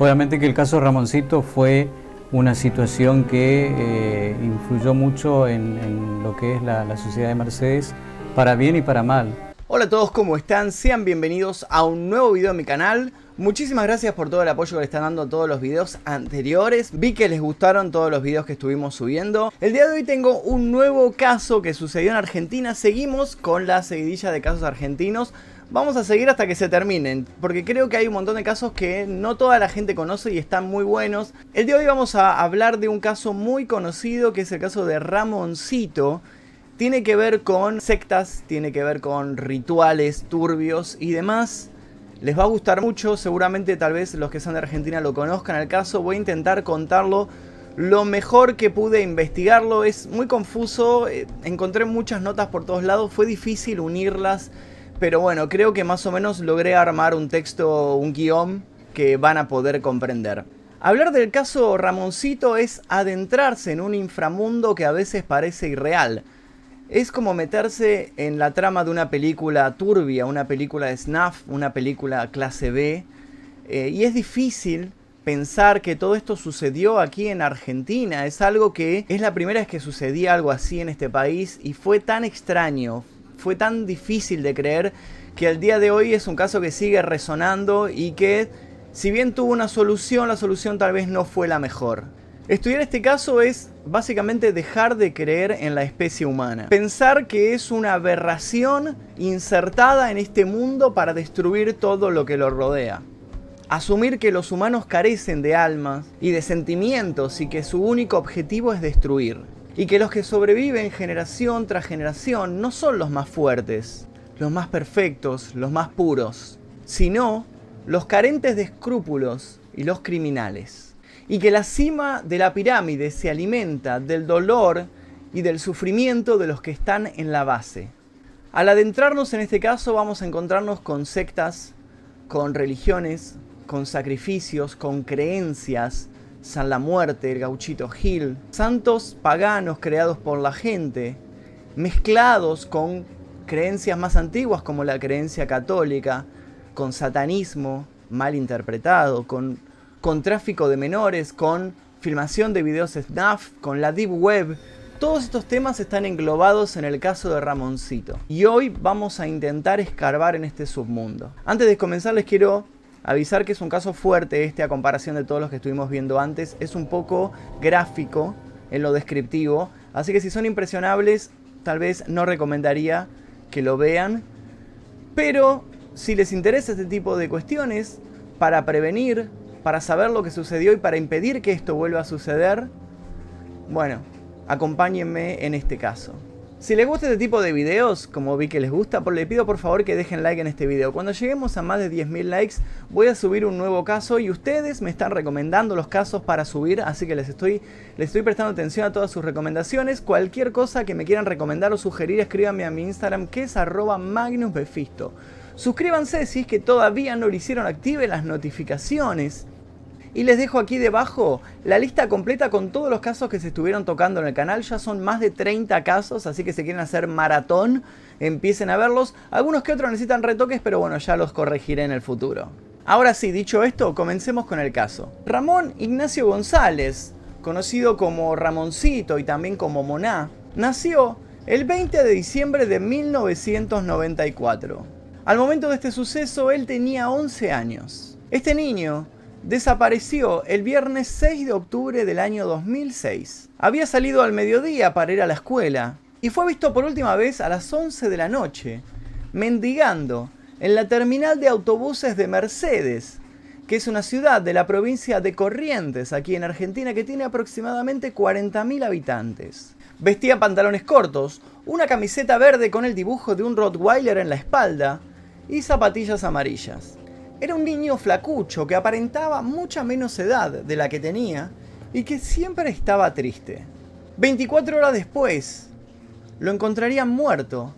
Obviamente que el caso Ramoncito fue una situación que eh, influyó mucho en, lo que es la, sociedad de Mercedes, para bien y para mal. Hola a todos, ¿cómo están? Sean bienvenidos a un nuevo video en mi canal. Muchísimas gracias por todo el apoyo que le están dando a todos los videos anteriores. Vi que les gustaron todos los videos que estuvimos subiendo. El día de hoy tengo un nuevo caso que sucedió en Argentina. Seguimos con la seguidilla de casos argentinos. Vamos a seguir hasta que se terminen, porque creo que hay un montón de casos que no toda la gente conoce y están muy buenos. El día de hoy vamos a hablar de un caso muy conocido, que es el caso de Ramoncito. Tiene que ver con sectas, tiene que ver con rituales turbios y demás. Les va a gustar mucho, seguramente tal vez los que son de Argentina lo conozcan el caso. Voy a intentar contarlo lo mejor que pude investigarlo. Es muy confuso, eh, encontré muchas notas por todos lados, fue difícil unirlas pero bueno, creo que más o menos logré armar un texto, un guión que van a poder comprender. Hablar del caso Ramoncito es adentrarse en un inframundo que a veces parece irreal. Es como meterse en la trama de una película turbia, una película de snuff, una película clase B. Eh, y es difícil pensar que todo esto sucedió aquí en Argentina. Es algo que es la primera vez que sucedía algo así en este país y fue tan extraño, fue tan difícil de creer que al día de hoy es un caso que sigue resonando y que si bien tuvo una solución, la solución tal vez no fue la mejor. Estudiar este caso es básicamente dejar de creer en la especie humana. Pensar que es una aberración insertada en este mundo para destruir todo lo que lo rodea. Asumir que los humanos carecen de almas y de sentimientos y que su único objetivo es destruir y que los que sobreviven generación tras generación no son los más fuertes, los más perfectos, los más puros, sino los carentes de escrúpulos y los criminales. Y que la cima de la pirámide se alimenta del dolor y del sufrimiento de los que están en la base. Al adentrarnos en este caso vamos a encontrarnos con sectas, con religiones, con sacrificios, con creencias, San La Muerte, el Gauchito Gil, santos paganos creados por la gente, mezclados con creencias más antiguas como la creencia católica, con satanismo mal interpretado, con, con tráfico de menores, con filmación de videos snuff, con la Deep Web, todos estos temas están englobados en el caso de Ramoncito. Y hoy vamos a intentar escarbar en este submundo. Antes de comenzar les quiero Avisar que es un caso fuerte este a comparación de todos los que estuvimos viendo antes. Es un poco gráfico en lo descriptivo. Así que si son impresionables, tal vez no recomendaría que lo vean. Pero si les interesa este tipo de cuestiones, para prevenir, para saber lo que sucedió y para impedir que esto vuelva a suceder, bueno, acompáñenme en este caso. Si les gusta este tipo de videos, como vi que les gusta, les pido por favor que dejen like en este video. Cuando lleguemos a más de 10.000 likes voy a subir un nuevo caso y ustedes me están recomendando los casos para subir, así que les estoy, les estoy prestando atención a todas sus recomendaciones. Cualquier cosa que me quieran recomendar o sugerir, escríbanme a mi Instagram que es arroba magnusbefisto. Suscríbanse si es que todavía no lo hicieron, active las notificaciones y les dejo aquí debajo la lista completa con todos los casos que se estuvieron tocando en el canal. Ya son más de 30 casos, así que si quieren hacer maratón, empiecen a verlos. Algunos que otros necesitan retoques, pero bueno, ya los corregiré en el futuro. Ahora sí, dicho esto, comencemos con el caso. Ramón Ignacio González, conocido como Ramoncito y también como Moná, nació el 20 de diciembre de 1994. Al momento de este suceso, él tenía 11 años. Este niño desapareció el viernes 6 de octubre del año 2006. Había salido al mediodía para ir a la escuela y fue visto por última vez a las 11 de la noche, mendigando en la terminal de autobuses de Mercedes, que es una ciudad de la provincia de Corrientes, aquí en Argentina, que tiene aproximadamente 40.000 habitantes. Vestía pantalones cortos, una camiseta verde con el dibujo de un Rottweiler en la espalda y zapatillas amarillas. Era un niño flacucho que aparentaba mucha menos edad de la que tenía y que siempre estaba triste. 24 horas después, lo encontrarían muerto,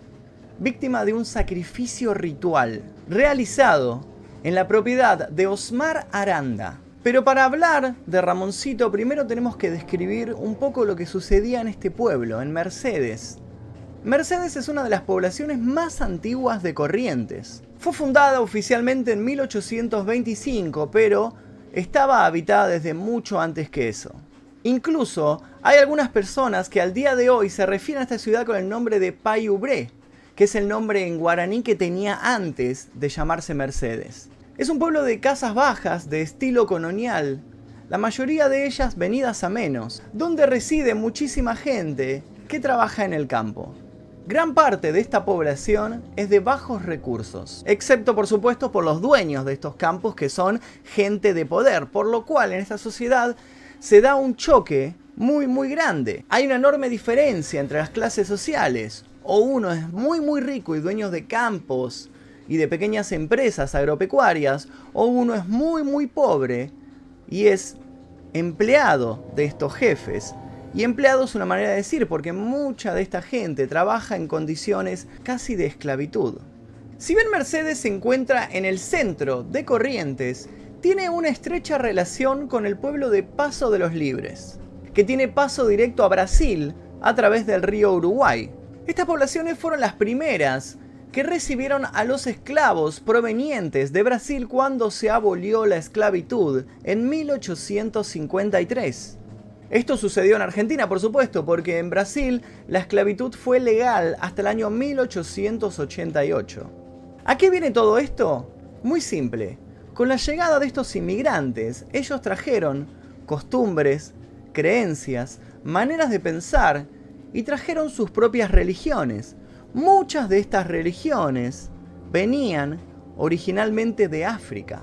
víctima de un sacrificio ritual realizado en la propiedad de Osmar Aranda. Pero para hablar de Ramoncito, primero tenemos que describir un poco lo que sucedía en este pueblo, en Mercedes, Mercedes es una de las poblaciones más antiguas de Corrientes. Fue fundada oficialmente en 1825, pero estaba habitada desde mucho antes que eso. Incluso hay algunas personas que al día de hoy se refieren a esta ciudad con el nombre de Payubré, que es el nombre en guaraní que tenía antes de llamarse Mercedes. Es un pueblo de casas bajas de estilo colonial, la mayoría de ellas venidas a menos, donde reside muchísima gente que trabaja en el campo. Gran parte de esta población es de bajos recursos, excepto por supuesto por los dueños de estos campos que son gente de poder, por lo cual en esta sociedad se da un choque muy muy grande. Hay una enorme diferencia entre las clases sociales, o uno es muy muy rico y dueño de campos y de pequeñas empresas agropecuarias, o uno es muy muy pobre y es empleado de estos jefes y empleado es una manera de decir, porque mucha de esta gente trabaja en condiciones casi de esclavitud. Si bien Mercedes se encuentra en el centro de Corrientes, tiene una estrecha relación con el pueblo de Paso de los Libres, que tiene paso directo a Brasil a través del río Uruguay. Estas poblaciones fueron las primeras que recibieron a los esclavos provenientes de Brasil cuando se abolió la esclavitud en 1853. Esto sucedió en Argentina, por supuesto, porque en Brasil la esclavitud fue legal hasta el año 1888. ¿A qué viene todo esto? Muy simple. Con la llegada de estos inmigrantes, ellos trajeron costumbres, creencias, maneras de pensar y trajeron sus propias religiones. Muchas de estas religiones venían originalmente de África.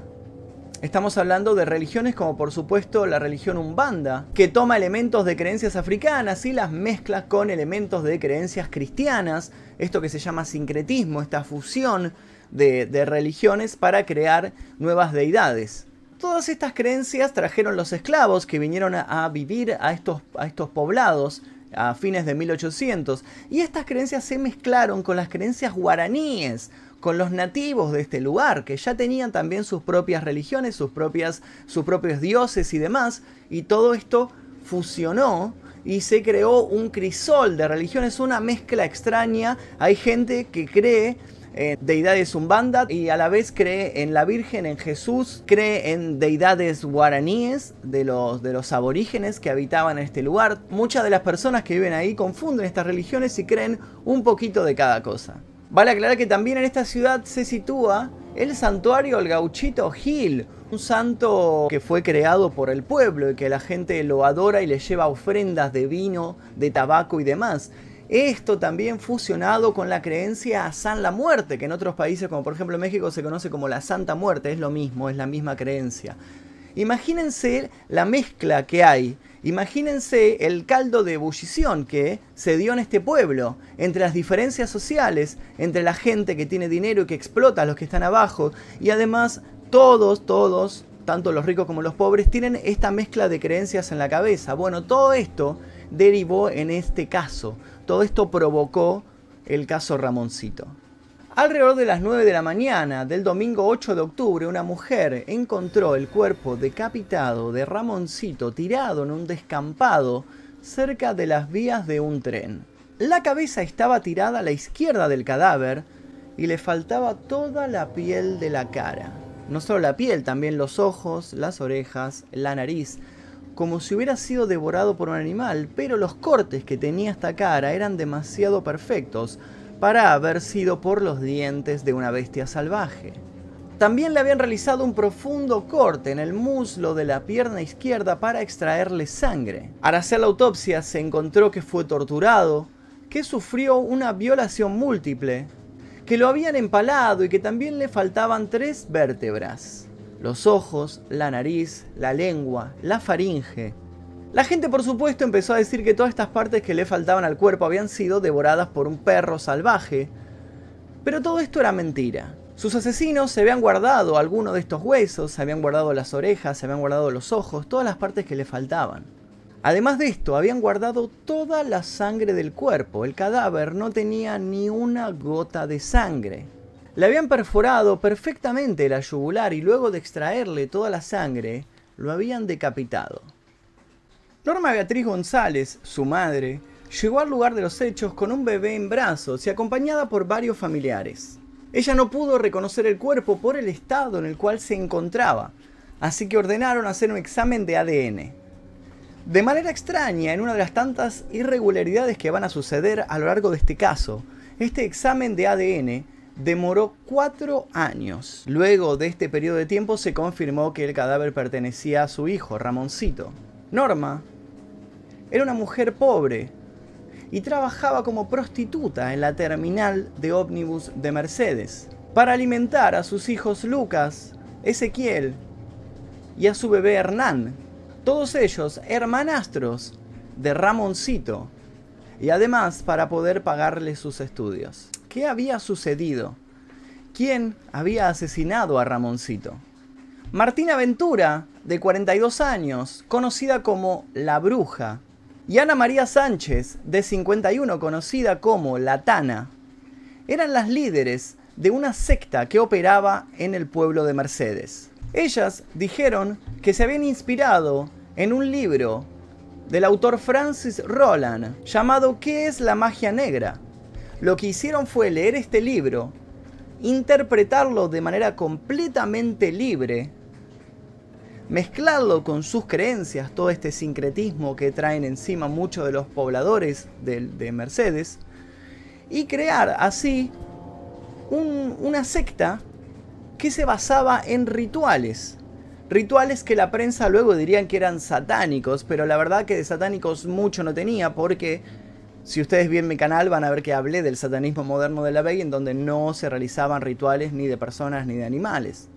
Estamos hablando de religiones como por supuesto la religión umbanda, que toma elementos de creencias africanas y las mezcla con elementos de creencias cristianas, esto que se llama sincretismo, esta fusión de, religiones para crear nuevas deidades. Todas estas creencias trajeron los esclavos que vinieron a, vivir a estos, a estos poblados a fines de 1800 y estas creencias se mezclaron con las creencias guaraníes, con los nativos de este lugar, que ya tenían también sus propias religiones, sus, propias, sus propios dioses y demás, y todo esto fusionó y se creó un crisol de religiones, una mezcla extraña. Hay gente que cree en deidades umbanda y a la vez cree en la Virgen, en Jesús, cree en deidades guaraníes de los, de los aborígenes que habitaban en este lugar. Muchas de las personas que viven ahí confunden estas religiones y creen un poquito de cada cosa. Vale aclarar que también en esta ciudad se sitúa el santuario al Gauchito Gil, un santo que fue creado por el pueblo y que la gente lo adora y le lleva ofrendas de vino, de tabaco y demás. Esto también fusionado con la creencia a San la Muerte, que en otros países como por ejemplo México se conoce como la Santa Muerte, es lo mismo, es la misma creencia. Imagínense la mezcla que hay Imagínense el caldo de ebullición que se dio en este pueblo, entre las diferencias sociales, entre la gente que tiene dinero y que explota a los que están abajo, y además todos, todos, tanto los ricos como los pobres, tienen esta mezcla de creencias en la cabeza. Bueno, todo esto derivó en este caso, todo esto provocó el caso Ramoncito. Alrededor de las 9 de la mañana del domingo 8 de octubre, una mujer encontró el cuerpo decapitado de Ramoncito tirado en un descampado cerca de las vías de un tren. La cabeza estaba tirada a la izquierda del cadáver y le faltaba toda la piel de la cara. No solo la piel, también los ojos, las orejas, la nariz, como si hubiera sido devorado por un animal, pero los cortes que tenía esta cara eran demasiado perfectos, para haber sido por los dientes de una bestia salvaje. También le habían realizado un profundo corte en el muslo de la pierna izquierda para extraerle sangre. Al hacer la autopsia se encontró que fue torturado, que sufrió una violación múltiple, que lo habían empalado y que también le faltaban tres vértebras, los ojos, la nariz, la lengua, la faringe, la gente por supuesto empezó a decir que todas estas partes que le faltaban al cuerpo habían sido devoradas por un perro salvaje. Pero todo esto era mentira. Sus asesinos se habían guardado algunos de estos huesos, se habían guardado las orejas, se habían guardado los ojos, todas las partes que le faltaban. Además de esto, habían guardado toda la sangre del cuerpo. El cadáver no tenía ni una gota de sangre. Le habían perforado perfectamente la yugular y luego de extraerle toda la sangre, lo habían decapitado. Norma Beatriz González, su madre, llegó al lugar de los hechos con un bebé en brazos y acompañada por varios familiares. Ella no pudo reconocer el cuerpo por el estado en el cual se encontraba, así que ordenaron hacer un examen de ADN. De manera extraña, en una de las tantas irregularidades que van a suceder a lo largo de este caso, este examen de ADN demoró cuatro años. Luego de este periodo de tiempo se confirmó que el cadáver pertenecía a su hijo, Ramoncito. Norma era una mujer pobre y trabajaba como prostituta en la terminal de ómnibus de Mercedes para alimentar a sus hijos Lucas, Ezequiel y a su bebé Hernán, todos ellos hermanastros de Ramoncito, y además para poder pagarle sus estudios. ¿Qué había sucedido? ¿Quién había asesinado a Ramoncito? Martina Ventura, de 42 años, conocida como La Bruja, y Ana María Sánchez, de 51, conocida como La Tana, eran las líderes de una secta que operaba en el pueblo de Mercedes. Ellas dijeron que se habían inspirado en un libro del autor Francis Roland llamado ¿Qué es la magia negra? Lo que hicieron fue leer este libro, interpretarlo de manera completamente libre mezclarlo con sus creencias, todo este sincretismo que traen encima muchos de los pobladores de, Mercedes, y crear así una secta que se basaba en rituales. Rituales que la prensa luego dirían que eran satánicos, pero la verdad que de satánicos mucho no tenía porque si ustedes ven mi canal van a ver que hablé del satanismo moderno de la Vega en donde no se realizaban rituales ni de personas ni de animales.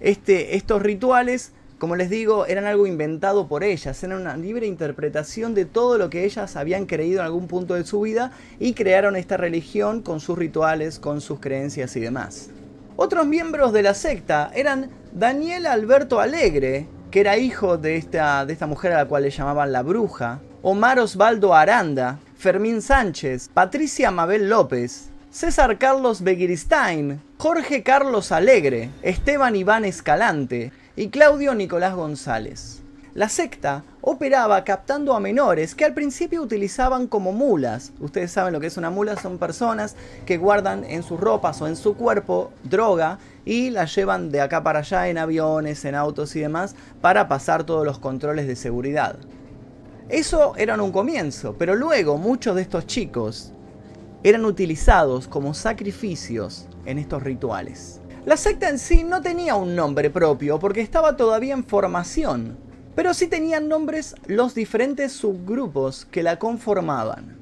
Este, estos rituales como les digo, eran algo inventado por ellas, eran una libre interpretación de todo lo que ellas habían creído en algún punto de su vida y crearon esta religión con sus rituales, con sus creencias y demás. Otros miembros de la secta eran Daniel Alberto Alegre, que era hijo de esta, de esta mujer a la cual le llamaban la bruja, Omar Osvaldo Aranda, Fermín Sánchez, Patricia Mabel López, César Carlos Begiristain, Jorge Carlos Alegre, Esteban Iván Escalante, y Claudio Nicolás González. La secta operaba captando a menores que al principio utilizaban como mulas. Ustedes saben lo que es una mula, son personas que guardan en sus ropas o en su cuerpo droga y la llevan de acá para allá en aviones, en autos y demás para pasar todos los controles de seguridad. Eso era un comienzo, pero luego muchos de estos chicos eran utilizados como sacrificios en estos rituales. La secta en sí no tenía un nombre propio porque estaba todavía en formación, pero sí tenían nombres los diferentes subgrupos que la conformaban.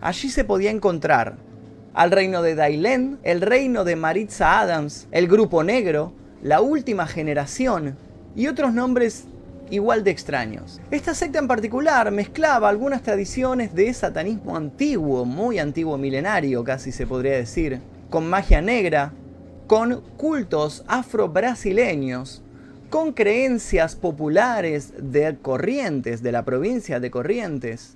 Allí se podía encontrar al reino de Dailen, el reino de Maritza Adams, el grupo negro, la última generación y otros nombres igual de extraños. Esta secta en particular mezclaba algunas tradiciones de satanismo antiguo, muy antiguo milenario casi se podría decir, con magia negra, con cultos afro-brasileños, con creencias populares de Corrientes, de la provincia de Corrientes,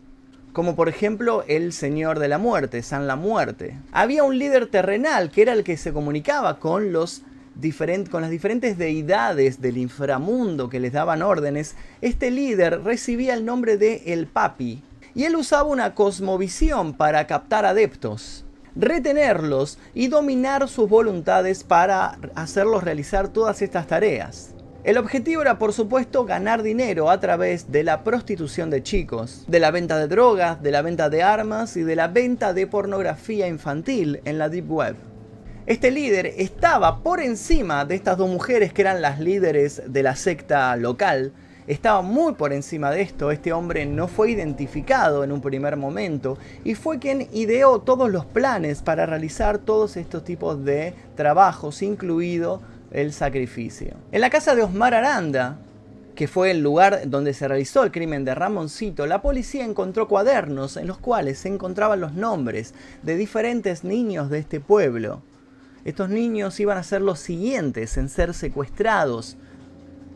como por ejemplo el Señor de la Muerte, San la Muerte. Había un líder terrenal que era el que se comunicaba con los con las diferentes deidades del inframundo que les daban órdenes, este líder recibía el nombre de El Papi y él usaba una cosmovisión para captar adeptos retenerlos y dominar sus voluntades para hacerlos realizar todas estas tareas. El objetivo era por supuesto ganar dinero a través de la prostitución de chicos, de la venta de drogas, de la venta de armas y de la venta de pornografía infantil en la Deep Web. Este líder estaba por encima de estas dos mujeres que eran las líderes de la secta local estaba muy por encima de esto, este hombre no fue identificado en un primer momento y fue quien ideó todos los planes para realizar todos estos tipos de trabajos, incluido el sacrificio. En la casa de Osmar Aranda, que fue el lugar donde se realizó el crimen de Ramoncito, la policía encontró cuadernos en los cuales se encontraban los nombres de diferentes niños de este pueblo. Estos niños iban a ser los siguientes en ser secuestrados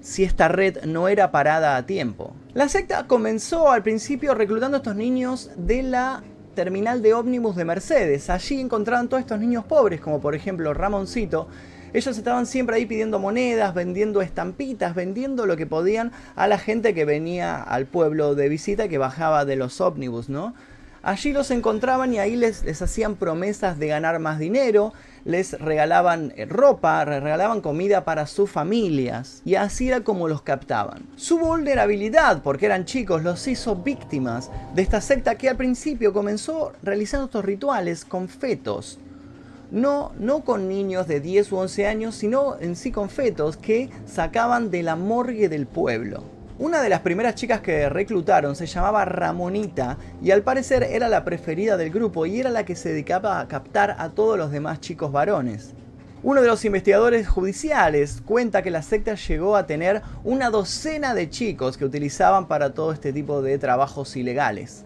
si esta red no era parada a tiempo. La secta comenzó al principio reclutando a estos niños de la terminal de ómnibus de Mercedes. Allí encontraron todos estos niños pobres, como por ejemplo Ramoncito. Ellos estaban siempre ahí pidiendo monedas, vendiendo estampitas, vendiendo lo que podían a la gente que venía al pueblo de visita, que bajaba de los ómnibus, ¿no? Allí los encontraban y ahí les, les hacían promesas de ganar más dinero, les regalaban eh, ropa, les regalaban comida para sus familias y así era como los captaban. Su vulnerabilidad, porque eran chicos, los hizo víctimas de esta secta que al principio comenzó realizando estos rituales con fetos no, no, con niños de 10 u 11 años, sino en sí con fetos que sacaban de la morgue del pueblo. Una de las primeras chicas que reclutaron se llamaba Ramonita y al parecer era la preferida del grupo y era la que se dedicaba a captar a todos los demás chicos varones. Uno de los investigadores judiciales cuenta que la secta llegó a tener una docena de chicos que utilizaban para todo este tipo de trabajos ilegales.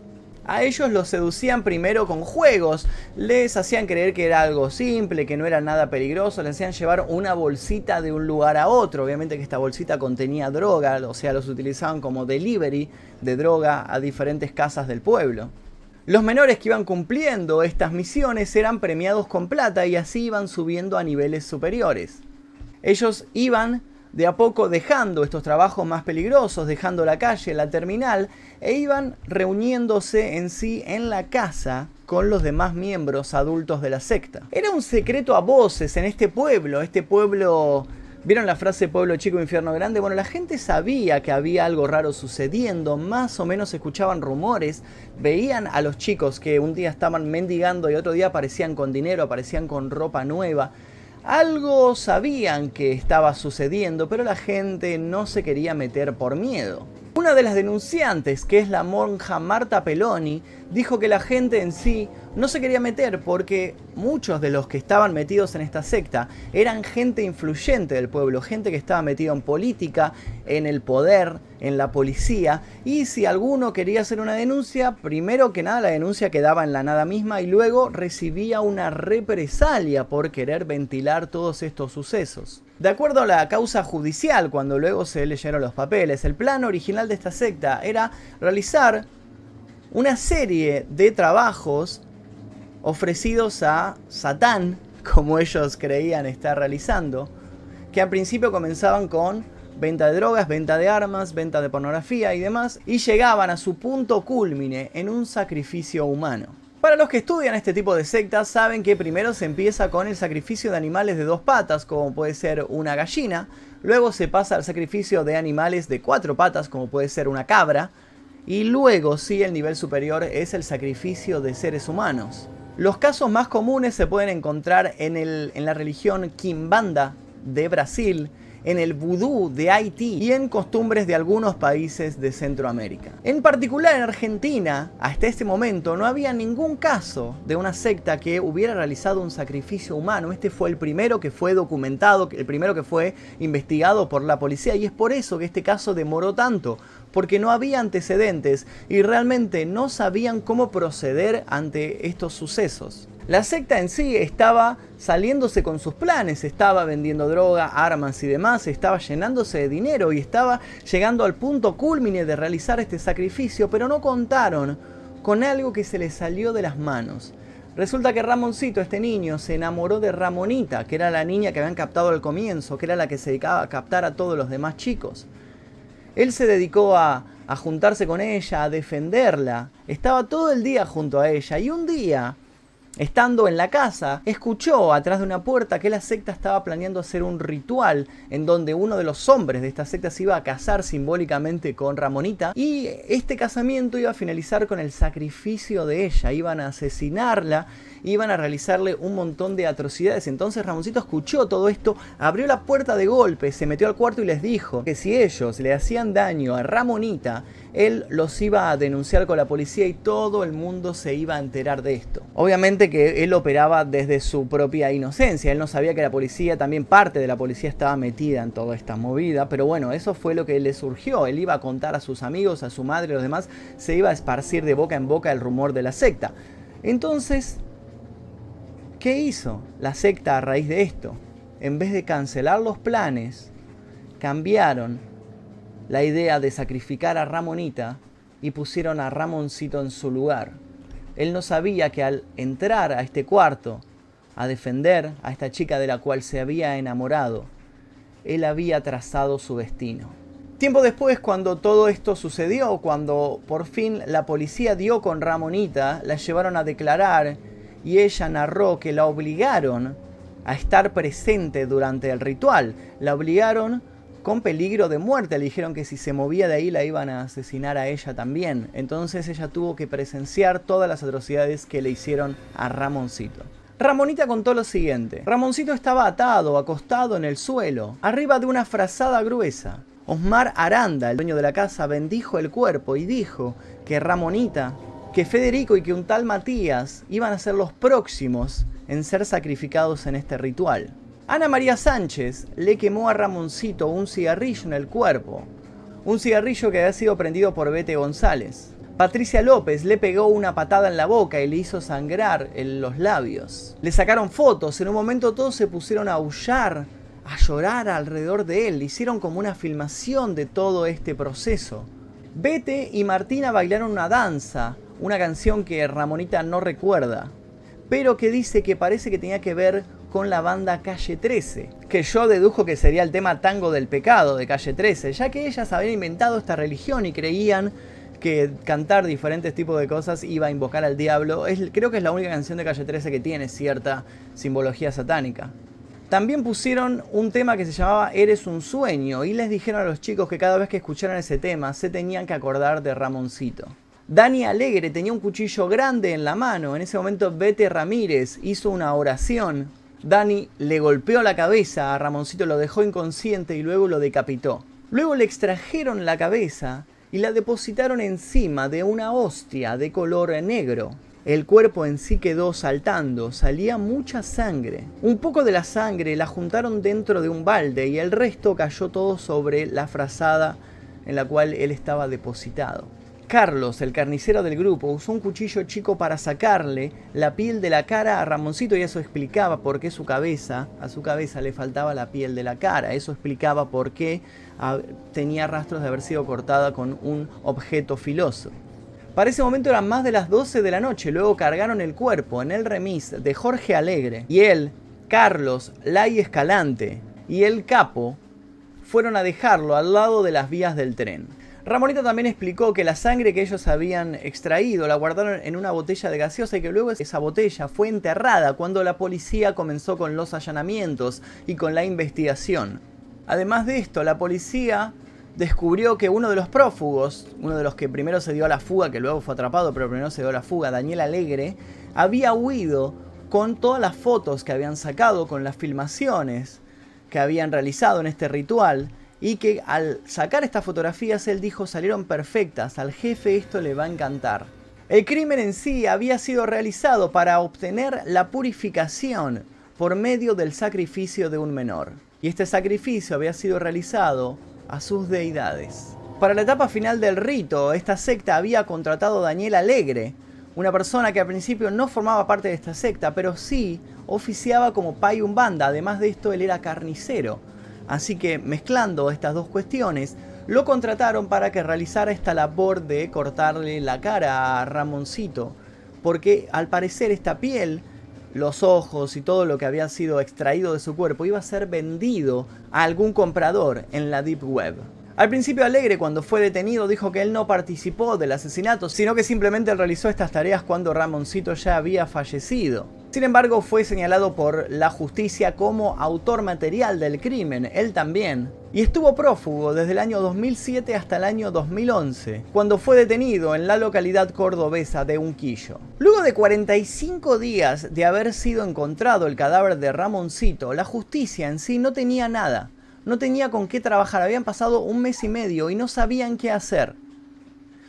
A ellos los seducían primero con juegos, les hacían creer que era algo simple, que no era nada peligroso, les hacían llevar una bolsita de un lugar a otro, obviamente que esta bolsita contenía droga, o sea, los utilizaban como delivery de droga a diferentes casas del pueblo. Los menores que iban cumpliendo estas misiones eran premiados con plata y así iban subiendo a niveles superiores. Ellos iban de a poco dejando estos trabajos más peligrosos, dejando la calle, la terminal, e iban reuniéndose en sí en la casa con los demás miembros adultos de la secta. Era un secreto a voces en este pueblo, este pueblo... ¿Vieron la frase pueblo chico, infierno grande? Bueno, la gente sabía que había algo raro sucediendo, más o menos escuchaban rumores, veían a los chicos que un día estaban mendigando y otro día aparecían con dinero, aparecían con ropa nueva. Algo sabían que estaba sucediendo, pero la gente no se quería meter por miedo. Una de las denunciantes, que es la monja Marta Peloni, dijo que la gente en sí no se quería meter porque muchos de los que estaban metidos en esta secta eran gente influyente del pueblo, gente que estaba metida en política, en el poder, en la policía, y si alguno quería hacer una denuncia, primero que nada la denuncia quedaba en la nada misma y luego recibía una represalia por querer ventilar todos estos sucesos. De acuerdo a la causa judicial, cuando luego se leyeron los papeles, el plan original de esta secta era realizar una serie de trabajos ofrecidos a Satán, como ellos creían estar realizando, que al principio comenzaban con venta de drogas, venta de armas, venta de pornografía y demás, y llegaban a su punto culmine en un sacrificio humano. Para los que estudian este tipo de sectas saben que primero se empieza con el sacrificio de animales de dos patas, como puede ser una gallina, luego se pasa al sacrificio de animales de cuatro patas, como puede ser una cabra, y luego sí el nivel superior es el sacrificio de seres humanos. Los casos más comunes se pueden encontrar en, en la religión Kimbanda de Brasil, en el vudú de Haití y en costumbres de algunos países de Centroamérica. En particular en Argentina, hasta este momento no había ningún caso de una secta que hubiera realizado un sacrificio humano. Este fue el primero que fue documentado, el primero que fue investigado por la policía y es por eso que este caso demoró tanto, porque no había antecedentes y realmente no sabían cómo proceder ante estos sucesos. La secta en sí estaba saliéndose con sus planes, estaba vendiendo droga, armas y demás, estaba llenándose de dinero y estaba llegando al punto cúlmine de realizar este sacrificio, pero no contaron con algo que se les salió de las manos. Resulta que Ramoncito, este niño, se enamoró de Ramonita, que era la niña que habían captado al comienzo, que era la que se dedicaba a captar a todos los demás chicos. Él se dedicó a, a juntarse con ella, a defenderla. Estaba todo el día junto a ella y un día Estando en la casa, escuchó atrás de una puerta que la secta estaba planeando hacer un ritual en donde uno de los hombres de esta secta se iba a casar simbólicamente con Ramonita y este casamiento iba a finalizar con el sacrificio de ella, iban a asesinarla iban a realizarle un montón de atrocidades. Entonces Ramoncito escuchó todo esto, abrió la puerta de golpe, se metió al cuarto y les dijo que si ellos le hacían daño a Ramonita, él los iba a denunciar con la policía y todo el mundo se iba a enterar de esto. Obviamente que él operaba desde su propia inocencia, él no sabía que la policía, también parte de la policía estaba metida en toda esta movida, pero bueno, eso fue lo que le surgió, él iba a contar a sus amigos, a su madre, a los demás, se iba a esparcir de boca en boca el rumor de la secta. Entonces, ¿Qué hizo la secta a raíz de esto? En vez de cancelar los planes, cambiaron la idea de sacrificar a Ramonita y pusieron a Ramoncito en su lugar. Él no sabía que al entrar a este cuarto a defender a esta chica de la cual se había enamorado, él había trazado su destino. Tiempo después, cuando todo esto sucedió, cuando por fin la policía dio con Ramonita, la llevaron a declarar y ella narró que la obligaron a estar presente durante el ritual. La obligaron con peligro de muerte. Le dijeron que si se movía de ahí la iban a asesinar a ella también. Entonces ella tuvo que presenciar todas las atrocidades que le hicieron a Ramoncito. Ramonita contó lo siguiente. Ramoncito estaba atado, acostado en el suelo, arriba de una frazada gruesa. Osmar Aranda, el dueño de la casa, bendijo el cuerpo y dijo que Ramonita que Federico y que un tal Matías iban a ser los próximos en ser sacrificados en este ritual. Ana María Sánchez le quemó a Ramoncito un cigarrillo en el cuerpo, un cigarrillo que había sido prendido por Bete González. Patricia López le pegó una patada en la boca y le hizo sangrar en los labios. Le sacaron fotos, en un momento todos se pusieron a aullar, a llorar alrededor de él, le hicieron como una filmación de todo este proceso. Bete y Martina bailaron una danza, una canción que Ramonita no recuerda, pero que dice que parece que tenía que ver con la banda Calle 13, que yo dedujo que sería el tema Tango del Pecado de Calle 13, ya que ellas habían inventado esta religión y creían que cantar diferentes tipos de cosas iba a invocar al diablo. creo que es la única canción de Calle 13 que tiene cierta simbología satánica. También pusieron un tema que se llamaba Eres un sueño y les dijeron a los chicos que cada vez que escucharan ese tema se tenían que acordar de Ramoncito. Dani Alegre tenía un cuchillo grande en la mano. En ese momento Bete Ramírez hizo una oración. Dani le golpeó la cabeza a Ramoncito, lo dejó inconsciente y luego lo decapitó. Luego le extrajeron la cabeza y la depositaron encima de una hostia de color negro. El cuerpo en sí quedó saltando, salía mucha sangre. Un poco de la sangre la juntaron dentro de un balde y el resto cayó todo sobre la frazada en la cual él estaba depositado. Carlos, el carnicero del grupo, usó un cuchillo chico para sacarle la piel de la cara a Ramoncito y eso explicaba por qué su cabeza, a su cabeza le faltaba la piel de la cara. Eso explicaba por qué ah, tenía rastros de haber sido cortada con un objeto filoso. Para ese momento eran más de las 12 de la noche, luego cargaron el cuerpo en el remis de Jorge Alegre y él, Carlos, Lai Escalante y el capo fueron a dejarlo al lado de las vías del tren. Ramonita también explicó que la sangre que ellos habían extraído la guardaron en una botella de gaseosa y que luego esa botella fue enterrada cuando la policía comenzó con los allanamientos y con la investigación. Además de esto, la policía descubrió que uno de los prófugos, uno de los que primero se dio a la fuga, que luego fue atrapado, pero primero se dio a la fuga, Daniel Alegre, había huido con todas las fotos que habían sacado, con las filmaciones que habían realizado en este ritual, y que al sacar estas fotografías él dijo salieron perfectas, al jefe esto le va a encantar. El crimen en sí había sido realizado para obtener la purificación por medio del sacrificio de un menor. Y este sacrificio había sido realizado a sus deidades. Para la etapa final del rito, esta secta había contratado a Daniel Alegre, una persona que al principio no formaba parte de esta secta, pero sí oficiaba como payumbanda, Además de esto, él era carnicero. Así que mezclando estas dos cuestiones, lo contrataron para que realizara esta labor de cortarle la cara a Ramoncito, porque al parecer esta piel los ojos y todo lo que había sido extraído de su cuerpo iba a ser vendido a algún comprador en la Deep Web. Al principio Alegre, cuando fue detenido, dijo que él no participó del asesinato, sino que simplemente realizó estas tareas cuando Ramoncito ya había fallecido. Sin embargo, fue señalado por la justicia como autor material del crimen, él también, y estuvo prófugo desde el año 2007 hasta el año 2011, cuando fue detenido en la localidad cordobesa de Unquillo. Luego de 45 días de haber sido encontrado el cadáver de Ramoncito, la justicia en sí no tenía nada, no tenía con qué trabajar, habían pasado un mes y medio y no sabían qué hacer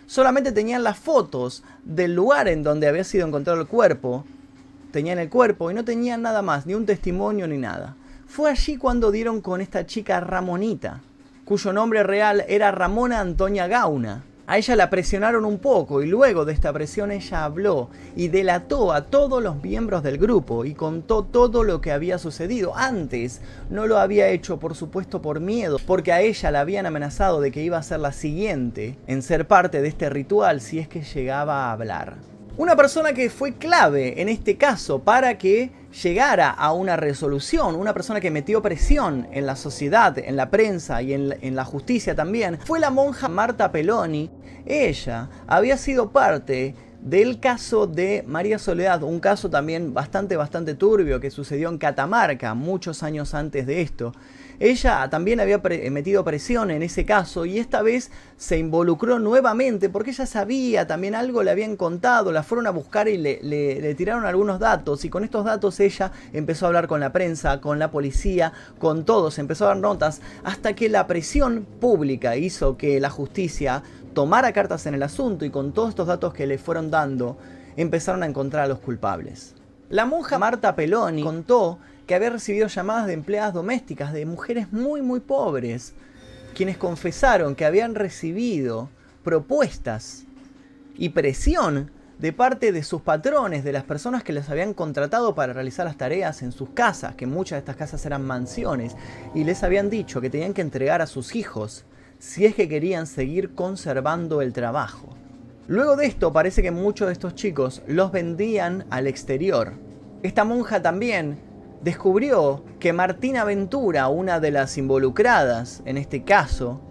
solamente tenían las fotos del lugar en donde había sido encontrado el cuerpo Tenían el cuerpo y no tenían nada más, ni un testimonio ni nada. Fue allí cuando dieron con esta chica Ramonita, cuyo nombre real era Ramona Antonia Gauna. A ella la presionaron un poco y luego de esta presión ella habló y delató a todos los miembros del grupo y contó todo lo que había sucedido. Antes no lo había hecho por supuesto por miedo, porque a ella la habían amenazado de que iba a ser la siguiente en ser parte de este ritual si es que llegaba a hablar. Una persona que fue clave en este caso para que llegara a una resolución, una persona que metió presión en la sociedad, en la prensa y en la, justicia también, fue la monja Marta Peloni. Ella había sido parte del caso de María Soledad, un caso también bastante, bastante turbio que sucedió en Catamarca muchos años antes de esto. Ella también había eh, metido presión en ese caso y esta vez se involucró nuevamente porque ella sabía, también algo le habían contado, la fueron a buscar y le, le tiraron algunos datos y con estos datos ella empezó a hablar con la prensa, con la policía, con todos, empezó a dar notas hasta que la presión pública hizo que la justicia tomara cartas en el asunto y con todos estos datos que le fueron dando, empezaron a encontrar a los culpables. La monja Marta Peloni contó que había recibido llamadas de empleadas domésticas, de mujeres muy muy pobres, quienes confesaron que habían recibido propuestas y presión de parte de sus patrones, de las personas que les habían contratado para realizar las tareas en sus casas, que muchas de estas casas eran mansiones, y les habían dicho que tenían que entregar a sus hijos si es que querían seguir conservando el trabajo. Luego de esto parece que muchos de estos chicos los vendían al exterior. Esta monja también descubrió que Martina Ventura, una de las involucradas en este caso,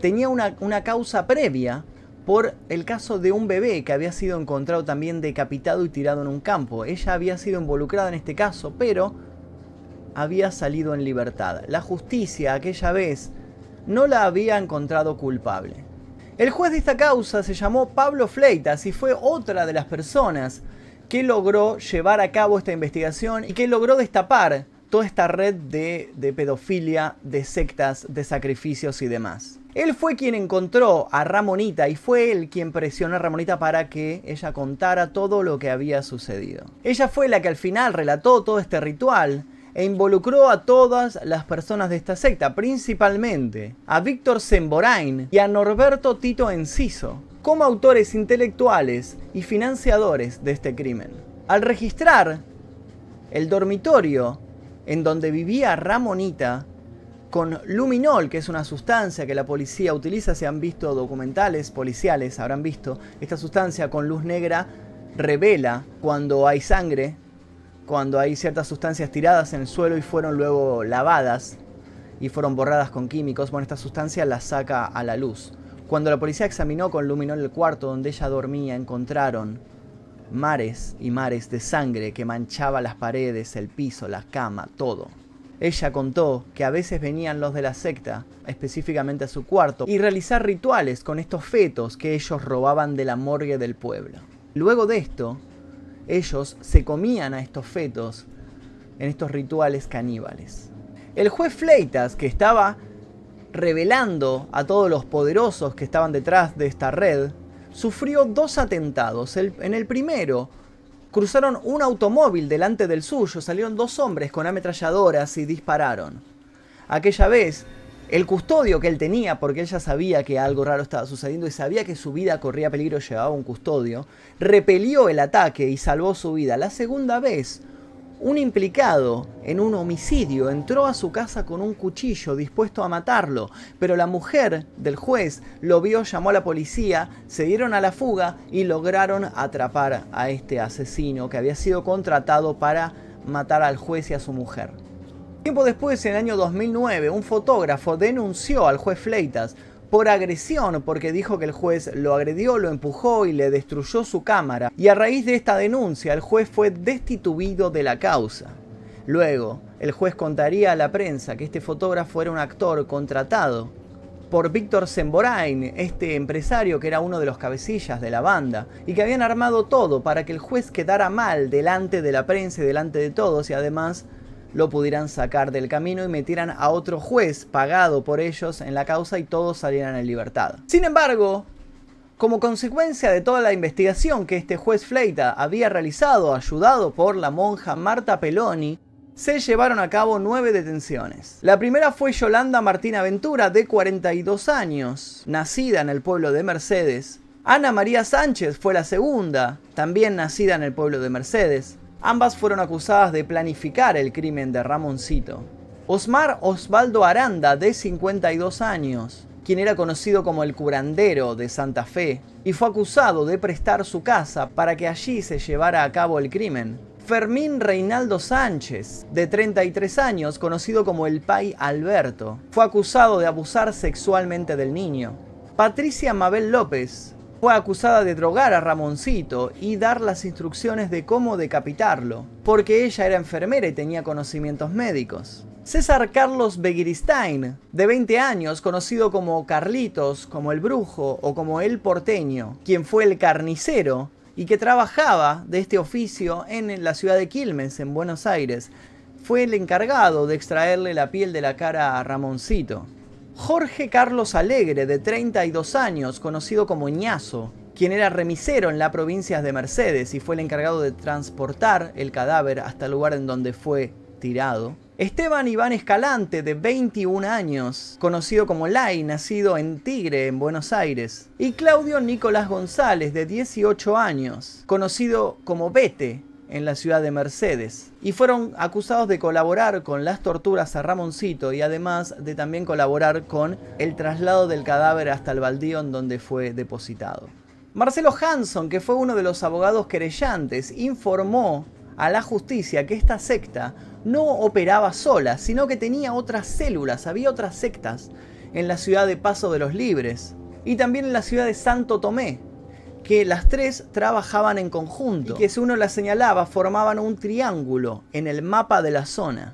tenía una, causa previa por el caso de un bebé que había sido encontrado también decapitado y tirado en un campo. Ella había sido involucrada en este caso, pero había salido en libertad. La justicia aquella vez no la había encontrado culpable. El juez de esta causa se llamó Pablo Fleitas y fue otra de las personas que logró llevar a cabo esta investigación y que logró destapar toda esta red de, pedofilia, de sectas, de sacrificios y demás. Él fue quien encontró a Ramonita y fue él quien presionó a Ramonita para que ella contara todo lo que había sucedido. Ella fue la que al final relató todo este ritual e involucró a todas las personas de esta secta, principalmente a Víctor Semborain y a Norberto Tito Enciso, como autores intelectuales y financiadores de este crimen. Al registrar el dormitorio en donde vivía Ramonita, con luminol, que es una sustancia que la policía utiliza, se han visto documentales policiales, habrán visto, esta sustancia con luz negra revela cuando hay sangre, cuando hay ciertas sustancias tiradas en el suelo y fueron luego lavadas y fueron borradas con químicos, bueno, esta sustancia la saca a la luz. Cuando la policía examinó con luminol el cuarto donde ella dormía, encontraron mares y mares de sangre que manchaba las paredes, el piso, la cama, todo. Ella contó que a veces venían los de la secta, específicamente a su cuarto, y realizar rituales con estos fetos que ellos robaban de la morgue del pueblo. Luego de esto, ellos se comían a estos fetos en estos rituales caníbales. El juez Fleitas, que estaba revelando a todos los poderosos que estaban detrás de esta red, sufrió dos atentados. en el primero, cruzaron un automóvil delante del suyo, salieron dos hombres con ametralladoras y dispararon. Aquella vez, el custodio que él tenía, porque él ya sabía que algo raro estaba sucediendo y sabía que su vida corría peligro, llevaba un custodio, repelió el ataque y salvó su vida. La segunda vez, un implicado en un homicidio entró a su casa con un cuchillo dispuesto a matarlo, pero la mujer del juez lo vio, llamó a la policía, se dieron a la fuga y lograron atrapar a este asesino que había sido contratado para matar al juez y a su mujer. Tiempo después, en el año 2009, un fotógrafo denunció al juez Fleitas por agresión, porque dijo que el juez lo agredió, lo empujó y le destruyó su cámara. Y a raíz de esta denuncia, el juez fue destituido de la causa. Luego, el juez contaría a la prensa que este fotógrafo era un actor contratado por Víctor Semborain, este empresario que era uno de los cabecillas de la banda, y que habían armado todo para que el juez quedara mal delante de la prensa y delante de todos, y además lo pudieran sacar del camino y metieran a otro juez pagado por ellos en la causa y todos salieran en libertad. Sin embargo, como consecuencia de toda la investigación que este juez Fleita había realizado, ayudado por la monja Marta Peloni, se llevaron a cabo nueve detenciones. La primera fue Yolanda Martina Ventura, de 42 años, nacida en el pueblo de Mercedes. Ana María Sánchez fue la segunda, también nacida en el pueblo de Mercedes. Ambas fueron acusadas de planificar el crimen de Ramoncito. Osmar Osvaldo Aranda, de 52 años, quien era conocido como el curandero de Santa Fe, y fue acusado de prestar su casa para que allí se llevara a cabo el crimen. Fermín Reinaldo Sánchez, de 33 años, conocido como el Pai Alberto, fue acusado de abusar sexualmente del niño. Patricia Mabel López, fue acusada de drogar a Ramoncito y dar las instrucciones de cómo decapitarlo, porque ella era enfermera y tenía conocimientos médicos. César Carlos Begiristain, de 20 años, conocido como Carlitos, como el brujo o como el porteño, quien fue el carnicero y que trabajaba de este oficio en la ciudad de Quilmes, en Buenos Aires, fue el encargado de extraerle la piel de la cara a Ramoncito. Jorge Carlos Alegre, de 32 años, conocido como Ñazo, quien era remisero en la provincia de Mercedes y fue el encargado de transportar el cadáver hasta el lugar en donde fue tirado. Esteban Iván Escalante, de 21 años, conocido como Lai, nacido en Tigre, en Buenos Aires. Y Claudio Nicolás González, de 18 años, conocido como Bete, en la ciudad de Mercedes y fueron acusados de colaborar con las torturas a Ramoncito y además de también colaborar con el traslado del cadáver hasta el baldío en donde fue depositado. Marcelo Hanson, que fue uno de los abogados querellantes, informó a la justicia que esta secta no operaba sola, sino que tenía otras células, había otras sectas en la ciudad de Paso de los Libres y también en la ciudad de Santo Tomé, que las tres trabajaban en conjunto y que si uno las señalaba formaban un triángulo en el mapa de la zona.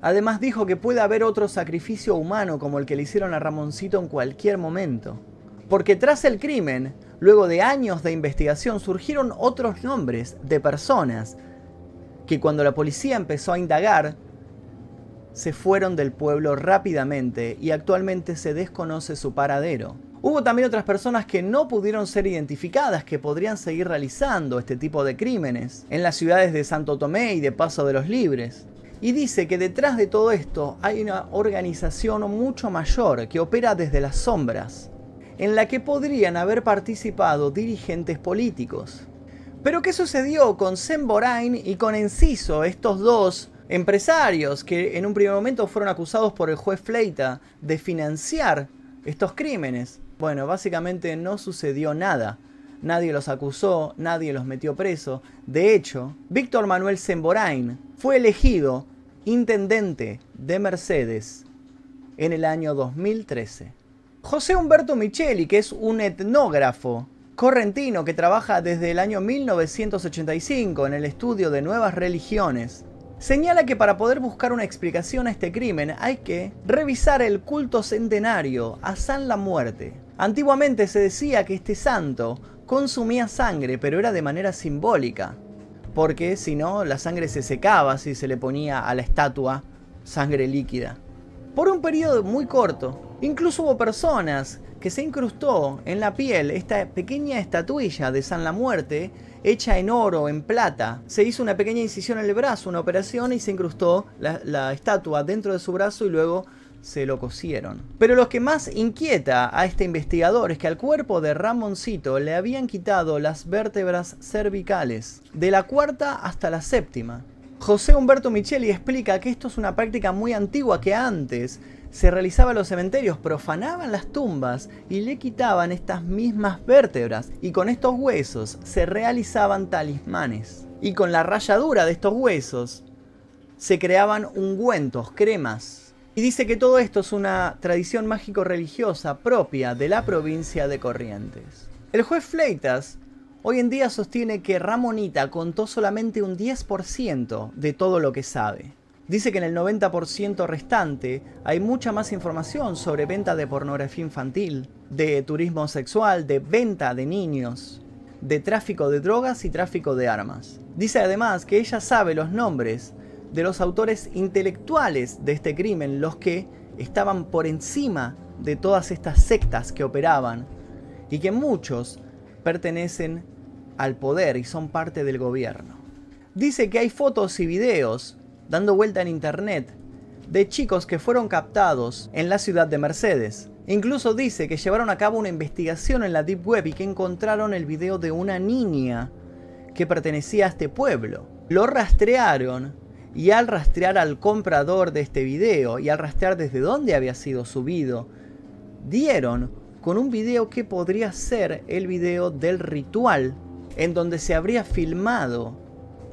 Además dijo que puede haber otro sacrificio humano como el que le hicieron a Ramoncito en cualquier momento. Porque tras el crimen, luego de años de investigación, surgieron otros nombres de personas que cuando la policía empezó a indagar, se fueron del pueblo rápidamente y actualmente se desconoce su paradero. Hubo también otras personas que no pudieron ser identificadas que podrían seguir realizando este tipo de crímenes en las ciudades de Santo Tomé y de Paso de los Libres. Y dice que detrás de todo esto hay una organización mucho mayor que opera desde las sombras, en la que podrían haber participado dirigentes políticos. Pero ¿qué sucedió con Semborain y con Enciso, estos dos empresarios que en un primer momento fueron acusados por el juez Fleita de financiar estos crímenes? Bueno, básicamente no sucedió nada. Nadie los acusó, nadie los metió preso. De hecho, Víctor Manuel Semborain fue elegido intendente de Mercedes en el año 2013. José Humberto Micheli, que es un etnógrafo correntino que trabaja desde el año 1985 en el estudio de nuevas religiones, señala que para poder buscar una explicación a este crimen hay que revisar el culto centenario a San la Muerte, Antiguamente se decía que este santo consumía sangre, pero era de manera simbólica, porque si no, la sangre se secaba si se le ponía a la estatua sangre líquida. Por un periodo muy corto, incluso hubo personas que se incrustó en la piel esta pequeña estatuilla de San la Muerte, hecha en oro, en plata. Se hizo una pequeña incisión en el brazo, una operación, y se incrustó la, la estatua dentro de su brazo y luego se lo cosieron. Pero lo que más inquieta a este investigador es que al cuerpo de Ramoncito le habían quitado las vértebras cervicales, de la cuarta hasta la séptima. José Humberto Micheli explica que esto es una práctica muy antigua que antes se realizaba en los cementerios, profanaban las tumbas y le quitaban estas mismas vértebras y con estos huesos se realizaban talismanes. Y con la rayadura de estos huesos se creaban ungüentos, cremas y dice que todo esto es una tradición mágico-religiosa propia de la provincia de Corrientes. El juez Fleitas hoy en día sostiene que Ramonita contó solamente un 10% de todo lo que sabe. Dice que en el 90% restante hay mucha más información sobre venta de pornografía infantil, de turismo sexual, de venta de niños, de tráfico de drogas y tráfico de armas. Dice además que ella sabe los nombres de los autores intelectuales de este crimen, los que estaban por encima de todas estas sectas que operaban y que muchos pertenecen al poder y son parte del gobierno. Dice que hay fotos y videos dando vuelta en internet de chicos que fueron captados en la ciudad de Mercedes. Incluso dice que llevaron a cabo una investigación en la Deep Web y que encontraron el video de una niña que pertenecía a este pueblo. Lo rastrearon y al rastrear al comprador de este video y al rastrear desde dónde había sido subido, dieron con un video que podría ser el video del ritual en donde se habría filmado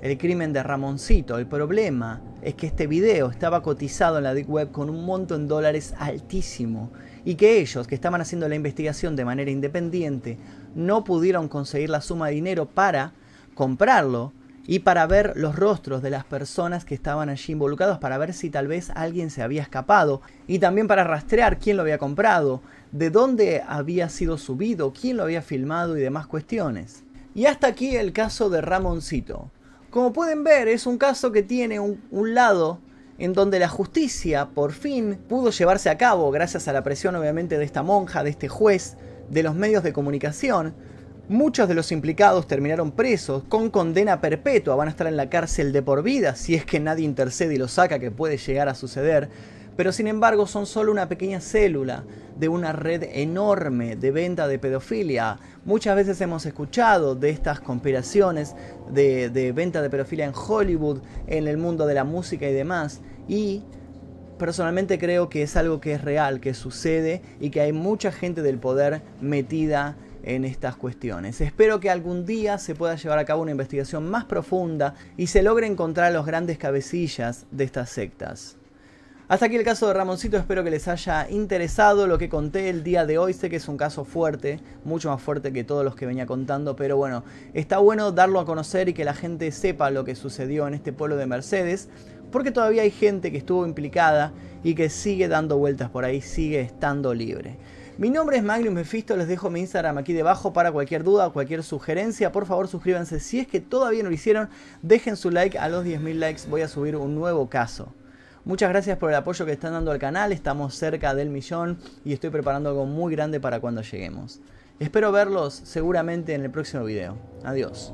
el crimen de Ramoncito. El problema es que este video estaba cotizado en la Deep Web con un monto en dólares altísimo y que ellos, que estaban haciendo la investigación de manera independiente, no pudieron conseguir la suma de dinero para comprarlo y para ver los rostros de las personas que estaban allí involucradas, para ver si tal vez alguien se había escapado y también para rastrear quién lo había comprado, de dónde había sido subido, quién lo había filmado y demás cuestiones. Y hasta aquí el caso de Ramoncito. Como pueden ver, es un caso que tiene un, un lado en donde la justicia por fin pudo llevarse a cabo gracias a la presión obviamente de esta monja, de este juez, de los medios de comunicación, Muchos de los implicados terminaron presos, con condena perpetua, van a estar en la cárcel de por vida, si es que nadie intercede y lo saca, que puede llegar a suceder, pero sin embargo son solo una pequeña célula de una red enorme de venta de pedofilia. Muchas veces hemos escuchado de estas conspiraciones de, de venta de pedofilia en Hollywood, en el mundo de la música y demás, y personalmente creo que es algo que es real, que sucede y que hay mucha gente del poder metida en estas cuestiones. Espero que algún día se pueda llevar a cabo una investigación más profunda y se logre encontrar a los grandes cabecillas de estas sectas. Hasta aquí el caso de Ramoncito, espero que les haya interesado lo que conté el día de hoy. Sé que es un caso fuerte, mucho más fuerte que todos los que venía contando, pero bueno, está bueno darlo a conocer y que la gente sepa lo que sucedió en este pueblo de Mercedes, porque todavía hay gente que estuvo implicada y que sigue dando vueltas por ahí, sigue estando libre. Mi nombre es Magnus Mephisto, les dejo mi Instagram aquí debajo para cualquier duda o cualquier sugerencia. Por favor, suscríbanse si es que todavía no lo hicieron. Dejen su like, a los 10.000 likes voy a subir un nuevo caso. Muchas gracias por el apoyo que están dando al canal, estamos cerca del millón y estoy preparando algo muy grande para cuando lleguemos. Espero verlos seguramente en el próximo video. Adiós.